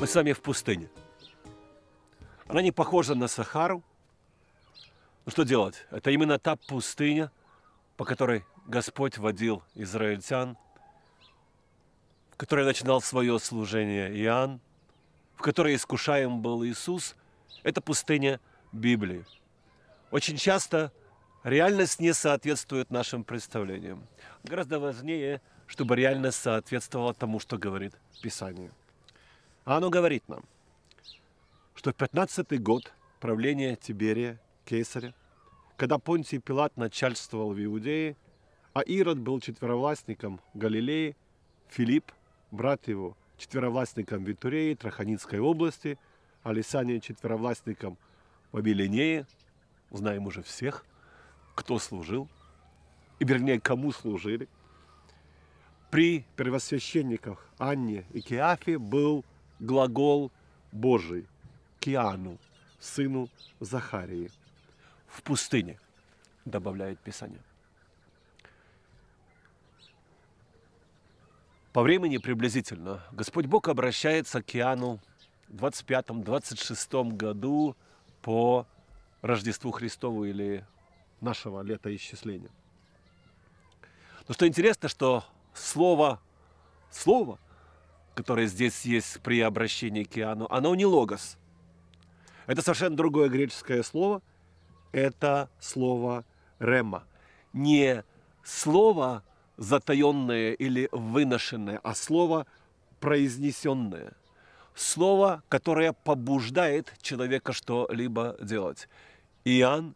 Мы с вами в пустыне. Она не похожа на Сахару. Ну что делать? Это именно та пустыня, по которой Господь водил израильтян, в которой начинал свое служение Иоанн, в которой искушаем был Иисус. Это пустыня Библии. Очень часто реальность не соответствует нашим представлениям. Гораздо важнее, чтобы реальность соответствовала тому, что говорит Писание. А Оно говорит нам, что в 15 год правления Тиберия, Кесаря, когда Понтий Пилат начальствовал в Иудее, а Ирод был четверовластником Галилеи, Филипп, брат его, четверовластником Витуреи, Траханицкой области, а Лисания четверовластником Вавилинеи, знаем уже всех, кто служил, и вернее, кому служили. При первосвященниках Анне и Киафе был глагол Божий Киану, сыну Захарии, в пустыне, добавляет Писание. По времени приблизительно Господь Бог обращается к Иоанну в 25-26 году по Рождеству Христову или нашего летоисчисления. Но что интересно, что слово, слово – которое здесь есть при обращении к Иоанну, оно не логос. Это совершенно другое греческое слово. Это слово рема. Не слово затаенное или выношенное, а слово произнесенное. Слово, которое побуждает человека что-либо делать. Иоанн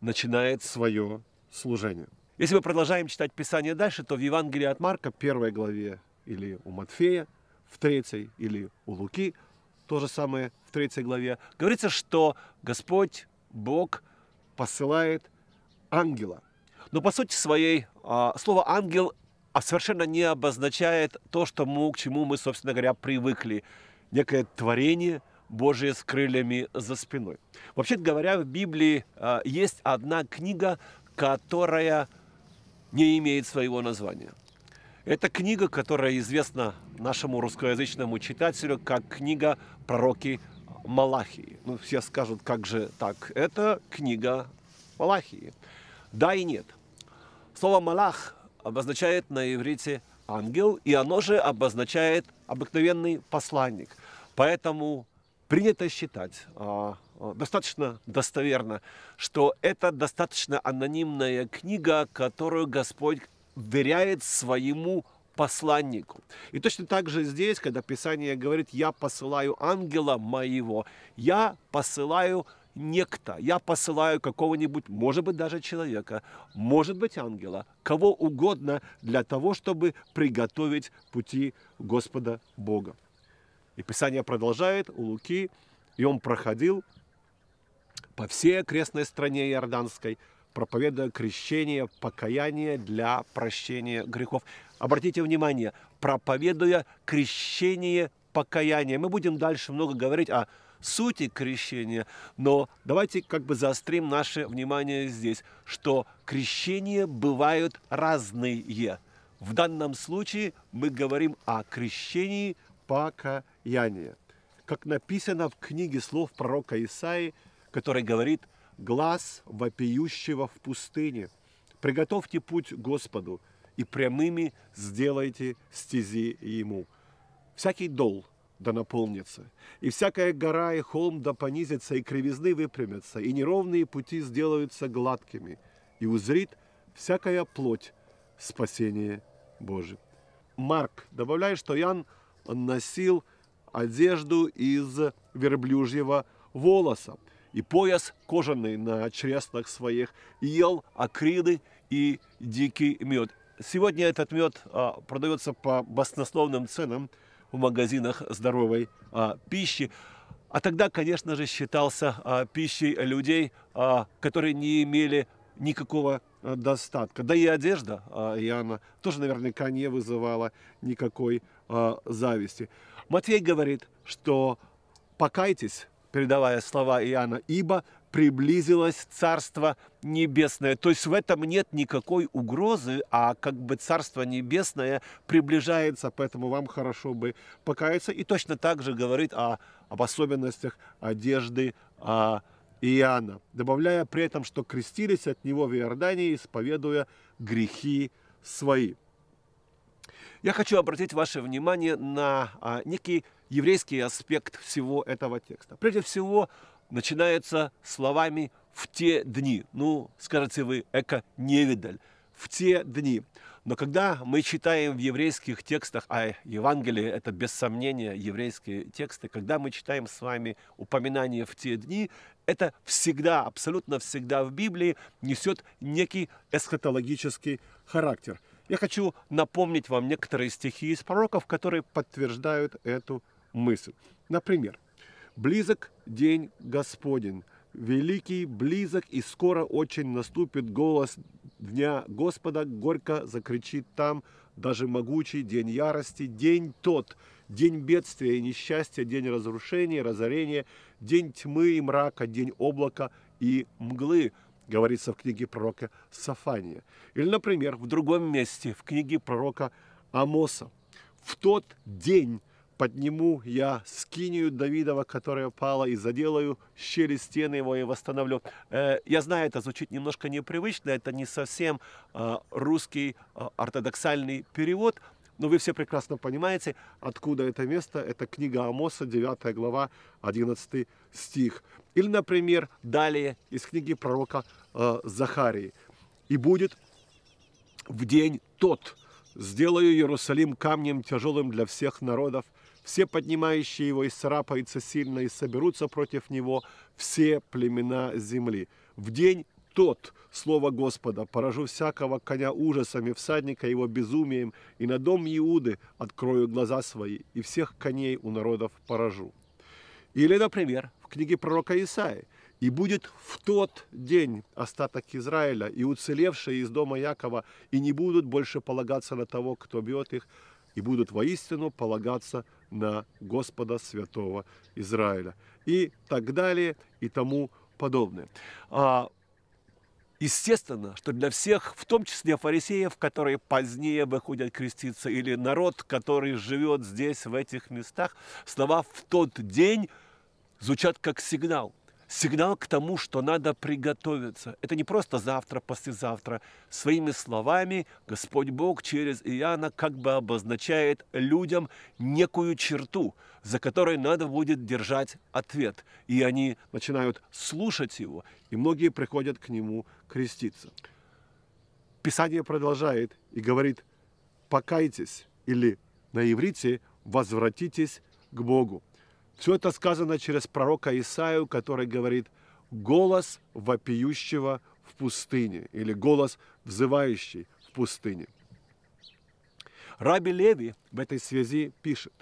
начинает свое служение. Если мы продолжаем читать Писание дальше, то в Евангелии от Марка, первой главе или у Матфея, в 3 или у Луки, то же самое в 3 главе, говорится, что Господь, Бог посылает ангела. Но по сути своей а, слово «ангел» а совершенно не обозначает то, что мы, к чему мы, собственно говоря, привыкли. Некое творение Божие с крыльями за спиной. Вообще говоря, в Библии а, есть одна книга, которая не имеет своего названия – это книга, которая известна нашему русскоязычному читателю как книга пророки Малахии. Ну, все скажут, как же так? Это книга Малахии. Да и нет. Слово «малах» обозначает на иврите «ангел», и оно же обозначает обыкновенный посланник. Поэтому принято считать а, а, достаточно достоверно, что это достаточно анонимная книга, которую Господь веряет своему посланнику. И точно так же здесь, когда Писание говорит, я посылаю ангела моего, я посылаю некто, я посылаю какого-нибудь, может быть, даже человека, может быть, ангела, кого угодно для того, чтобы приготовить пути Господа Бога. И Писание продолжает у Луки, и он проходил по всей окрестной стране Иорданской, проповедуя крещение, покаяние для прощения грехов. Обратите внимание, проповедуя крещение, покаяние. Мы будем дальше много говорить о сути крещения, но давайте как бы заострим наше внимание здесь, что крещения бывают разные. В данном случае мы говорим о крещении покаяния. Как написано в книге слов пророка Исаи, который говорит – глаз вопиющего в пустыне. Приготовьте путь Господу, и прямыми сделайте стези Ему. Всякий дол да наполнится, и всякая гора и холм да понизится, и кривизны выпрямятся, и неровные пути сделаются гладкими, и узрит всякая плоть спасение Божие. Марк добавляет, что Ян носил одежду из верблюжьего волоса и пояс кожаный на чреслах своих, ел акриды и дикий мед. Сегодня этот мед а, продается по баснословным ценам в магазинах здоровой а, пищи. А тогда, конечно же, считался а, пищей людей, а, которые не имели никакого а, достатка. Да и одежда а, Иоанна тоже наверняка не вызывала никакой а, зависти. Матвей говорит, что покайтесь, передавая слова Иоанна, «Ибо приблизилось Царство Небесное». То есть в этом нет никакой угрозы, а как бы Царство Небесное приближается, поэтому вам хорошо бы покаяться. И точно так же говорит о, об особенностях одежды о а, Иоанна, добавляя при этом, что крестились от него в Иордании, исповедуя грехи свои. Я хочу обратить ваше внимание на а, некий еврейский аспект всего этого текста. Прежде всего, начинается словами «в те дни». Ну, скажете вы, эко невидаль. «В те дни». Но когда мы читаем в еврейских текстах, а Евангелие – это без сомнения еврейские тексты, когда мы читаем с вами упоминание «в те дни», это всегда, абсолютно всегда в Библии несет некий эсхатологический характер. Я хочу напомнить вам некоторые стихи из пророков, которые подтверждают эту мысль. Например, «Близок день Господень, великий близок, и скоро очень наступит голос дня Господа, горько закричит там даже могучий день ярости, день тот, день бедствия и несчастья, день разрушения, разорения, день тьмы и мрака, день облака и мглы, говорится в книге пророка Сафания. Или, например, в другом месте, в книге пророка Амоса. В тот день подниму я скинию Давидова, которая пала, и заделаю щели стены его и восстановлю. Э, я знаю, это звучит немножко непривычно, это не совсем э, русский э, ортодоксальный перевод, но вы все прекрасно понимаете, откуда это место. Это книга Амоса, 9 глава, 11 стих. Или, например, далее из книги пророка Захарии. «И будет в день тот, сделаю Иерусалим камнем тяжелым для всех народов, все поднимающие его исцарапаются сильно и соберутся против него все племена земли. В день тот, слово Господа, поражу всякого коня ужасами, всадника его безумием, и на дом Иуды открою глаза свои, и всех коней у народов поражу. Или, например, в книге пророка Исаии. «И будет в тот день остаток Израиля, и уцелевшие из дома Якова, и не будут больше полагаться на того, кто бьет их, и будут воистину полагаться на Господа Святого Израиля. И так далее, и тому подобное. А, естественно, что для всех, в том числе фарисеев, которые позднее выходят креститься, или народ, который живет здесь, в этих местах, слова «в тот день» звучат как сигнал сигнал к тому, что надо приготовиться. Это не просто завтра, послезавтра. Своими словами Господь Бог через Иоанна как бы обозначает людям некую черту, за которой надо будет держать ответ. И они начинают слушать его, и многие приходят к нему креститься. Писание продолжает и говорит «покайтесь» или на иврите «возвратитесь к Богу». Все это сказано через пророка Исаию, который говорит «голос вопиющего в пустыне» или «голос взывающий в пустыне». Раби Леви в этой связи пишет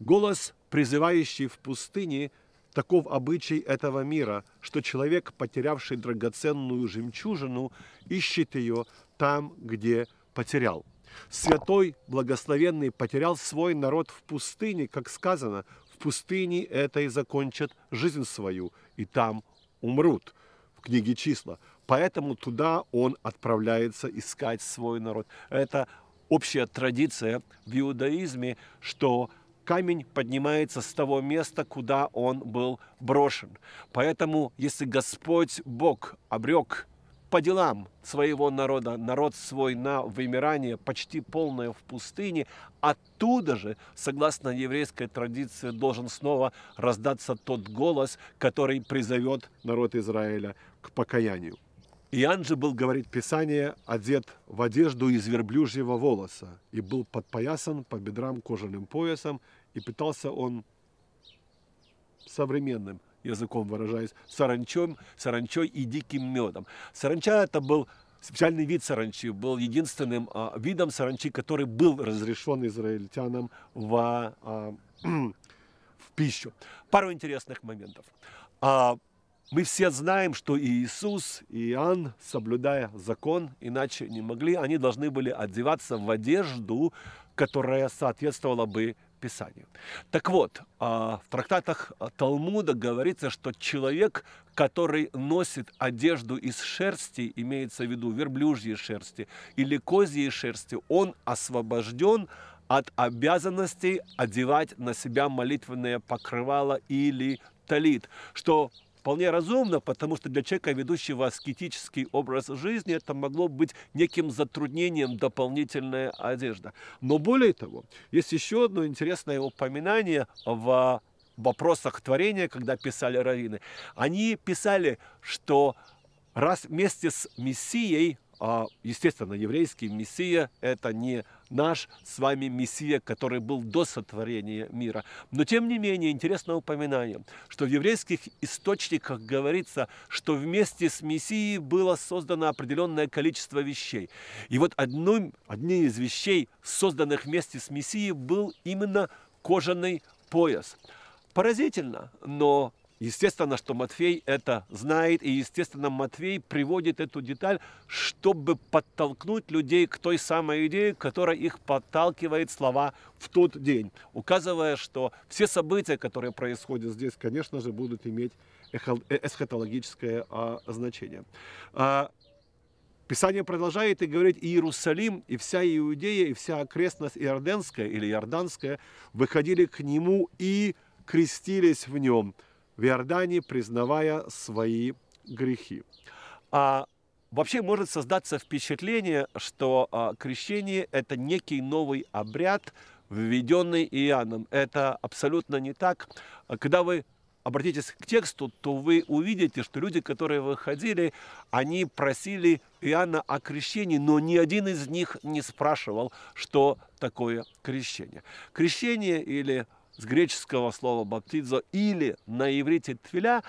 «голос, призывающий в пустыне, таков обычай этого мира, что человек, потерявший драгоценную жемчужину, ищет ее там, где потерял». Святой, благословенный, потерял свой народ в пустыне, как сказано, пустыне этой закончат жизнь свою, и там умрут. В книге числа. Поэтому туда он отправляется искать свой народ. Это общая традиция в иудаизме, что камень поднимается с того места, куда он был брошен. Поэтому, если Господь Бог обрек по делам своего народа, народ свой на вымирание, почти полное в пустыне, оттуда же, согласно еврейской традиции, должен снова раздаться тот голос, который призовет народ Израиля к покаянию. Иоанн же был, говорит Писание, одет в одежду из верблюжьего волоса и был подпоясан по бедрам кожаным поясом, и питался он современным языком выражаясь, саранчом, саранчой и диким медом. Саранча это был специальный вид саранчи, был единственным а, видом саранчи, который был разрешен израильтянам в, а, в пищу. Пару интересных моментов. А, мы все знаем, что и Иисус, и Иоанн, соблюдая закон, иначе не могли, они должны были одеваться в одежду, которая соответствовала бы Писанию. Так вот, а, в трактатах Талмуда говорится, что человек, который носит одежду из шерсти, имеется в виду верблюжьей шерсти или козьей шерсти, он освобожден от обязанностей одевать на себя молитвенное покрывало или талит, что Вполне разумно, потому что для человека, ведущего аскетический образ жизни, это могло быть неким затруднением дополнительная одежда. Но более того, есть еще одно интересное упоминание в вопросах творения, когда писали раввины. Они писали, что раз вместе с Мессией, а, естественно, еврейский Мессия – это не наш с вами Мессия, который был до сотворения мира. Но тем не менее, интересное упоминание, что в еврейских источниках говорится, что вместе с Мессией было создано определенное количество вещей. И вот одной, одни из вещей, созданных вместе с Мессией, был именно кожаный пояс. Поразительно, но Естественно, что Матфей это знает, и, естественно, Матфей приводит эту деталь, чтобы подтолкнуть людей к той самой идее, которая их подталкивает слова в тот день, указывая, что все события, которые происходят здесь, конечно же, будут иметь э, эсхатологическое а, значение. А, Писание продолжает и говорит, Иерусалим и вся Иудея, и вся окрестность Иорденская или Иорданская выходили к нему и крестились в нем – в Иордании, признавая свои грехи. А вообще может создаться впечатление, что а, крещение – это некий новый обряд, введенный Иоанном. Это абсолютно не так. Когда вы обратитесь к тексту, то вы увидите, что люди, которые выходили, они просили Иоанна о крещении, но ни один из них не спрашивал, что такое крещение. Крещение или с греческого слова баптизо или на иврите «твиля»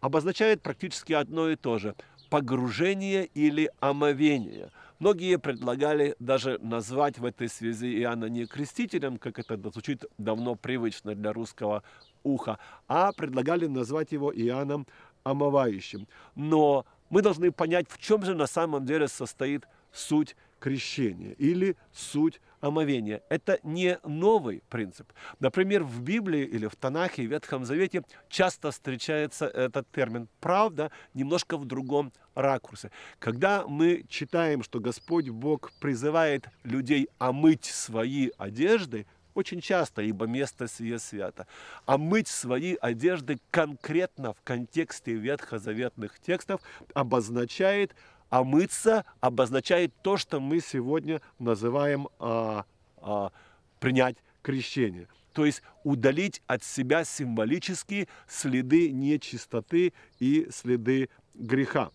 обозначает практически одно и то же – погружение или омовение. Многие предлагали даже назвать в этой связи Иоанна не крестителем, как это звучит давно привычно для русского уха, а предлагали назвать его Иоанном омывающим. Но мы должны понять, в чем же на самом деле состоит суть крещения или суть омовения. Это не новый принцип. Например, в Библии или в Танахе и Ветхом Завете часто встречается этот термин. Правда, немножко в другом ракурсе. Когда мы читаем, что Господь Бог призывает людей омыть свои одежды, очень часто, ибо место сие свято. омыть свои одежды конкретно в контексте ветхозаветных текстов обозначает а мыться обозначает то, что мы сегодня называем а, а, принять крещение. То есть удалить от себя символически следы нечистоты и следы греха.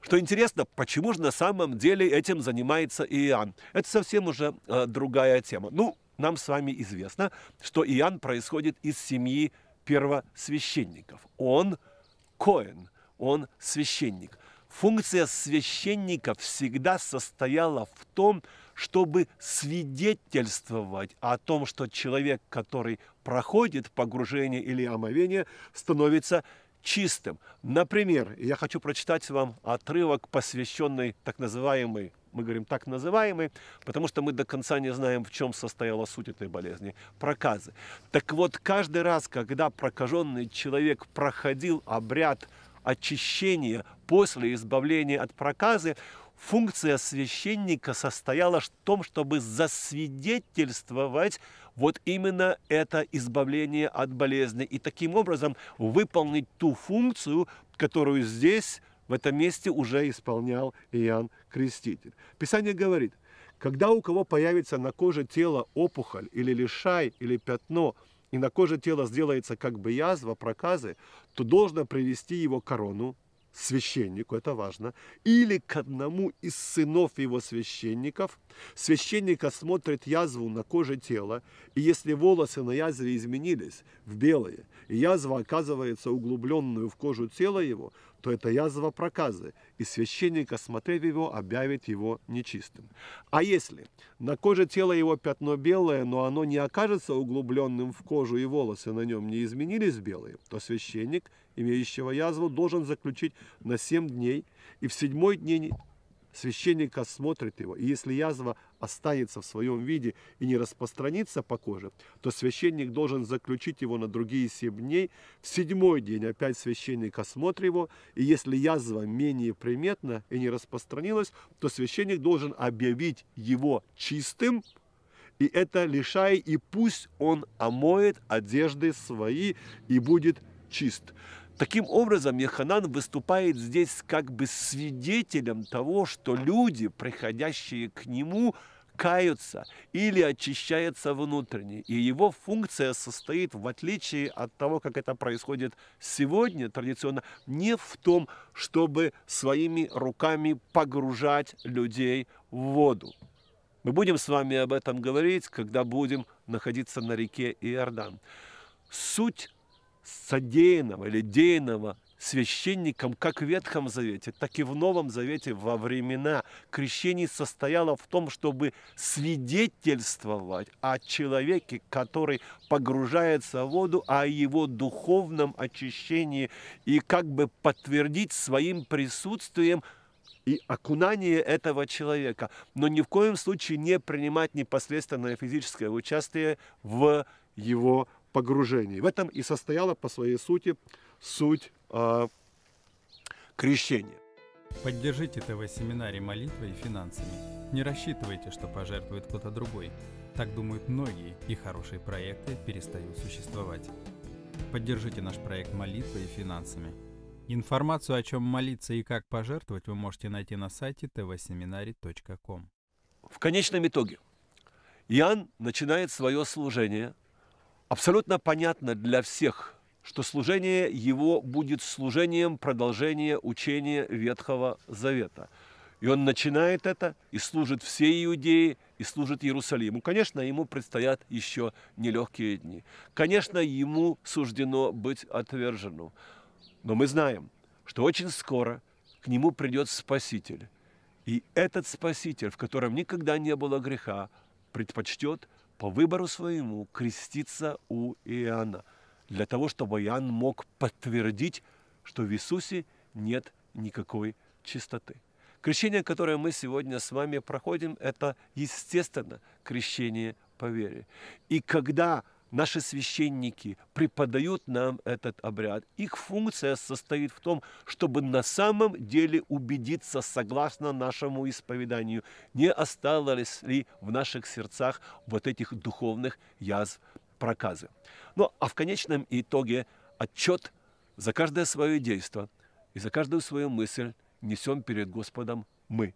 Что интересно, почему же на самом деле этим занимается Иоанн? Это совсем уже э, другая тема. Ну, нам с вами известно, что Иоанн происходит из семьи первосвященников. Он коин, он священник. Функция священника всегда состояла в том, чтобы свидетельствовать о том, что человек, который проходит погружение или омовение, становится чистым. Например, я хочу прочитать вам отрывок, посвященный так называемой мы говорим так называемой, потому что мы до конца не знаем, в чем состояла суть этой болезни, проказы. Так вот, каждый раз, когда прокаженный человек проходил обряд очищения после избавления от проказы функция священника состояла в том, чтобы засвидетельствовать вот именно это избавление от болезни и таким образом выполнить ту функцию, которую здесь, в этом месте уже исполнял Иоанн Креститель. Писание говорит, когда у кого появится на коже тела опухоль или лишай или пятно, и на коже тела сделается как бы язва, проказы, то должно привести его корону, священнику, это важно, или к одному из сынов его священников, священника смотрит язву на коже тела, и если волосы на язве изменились в белые, и язва оказывается углубленную в кожу тела его, то это язва проказы, и священник, осмотрев его, объявит его нечистым. А если на коже тела его пятно белое, но оно не окажется углубленным в кожу и волосы на нем не изменились белые, то священник имеющего язву, должен заключить на 7 дней, и в седьмой день священник осмотрит его, и если язва останется в своем виде и не распространится по коже, то священник должен заключить его на другие семь дней. В седьмой день опять священник осмотрит его, и если язва менее приметна и не распространилась, то священник должен объявить его чистым, и это лишай, и пусть он омоет одежды свои и будет чист. Таким образом, Еханан выступает здесь как бы свидетелем того, что люди, приходящие к нему, каются или очищаются внутренне. И его функция состоит, в отличие от того, как это происходит сегодня традиционно, не в том, чтобы своими руками погружать людей в воду. Мы будем с вами об этом говорить, когда будем находиться на реке Иордан. Суть содеянного или деянного священником как в Ветхом Завете, так и в Новом Завете во времена крещений состояло в том, чтобы свидетельствовать о человеке, который погружается в воду, о его духовном очищении и как бы подтвердить своим присутствием и окунание этого человека, но ни в коем случае не принимать непосредственное физическое участие в его погружении. В этом и состояла по своей сути суть э, крещения. Поддержите ТВ-семинарий молитвой и финансами. Не рассчитывайте, что пожертвует кто-то другой. Так думают многие, и хорошие проекты перестают существовать. Поддержите наш проект молитвой и финансами. Информацию, о чем молиться и как пожертвовать, вы можете найти на сайте tvseminary.com. В конечном итоге Иоанн начинает свое служение – Абсолютно понятно для всех, что служение его будет служением продолжения учения Ветхого Завета. И он начинает это и служит всей Иудее, и служит Иерусалиму. Конечно, ему предстоят еще нелегкие дни. Конечно, ему суждено быть отверженным. Но мы знаем, что очень скоро к нему придет Спаситель. И этот Спаситель, в котором никогда не было греха, предпочтет – по выбору своему креститься у Иоанна, для того, чтобы Иоанн мог подтвердить, что в Иисусе нет никакой чистоты. Крещение, которое мы сегодня с вами проходим, это, естественно, крещение по вере. И когда наши священники преподают нам этот обряд. Их функция состоит в том, чтобы на самом деле убедиться, согласно нашему исповеданию, не осталось ли в наших сердцах вот этих духовных язв проказы. Ну, а в конечном итоге отчет за каждое свое действие и за каждую свою мысль несем перед Господом мы,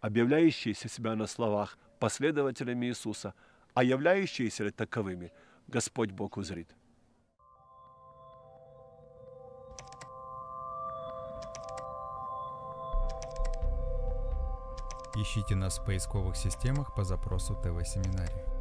объявляющиеся себя на словах последователями Иисуса, а являющиеся таковыми – Господь Бог узрит. Ищите нас в поисковых системах по запросу ТВ-семинарий.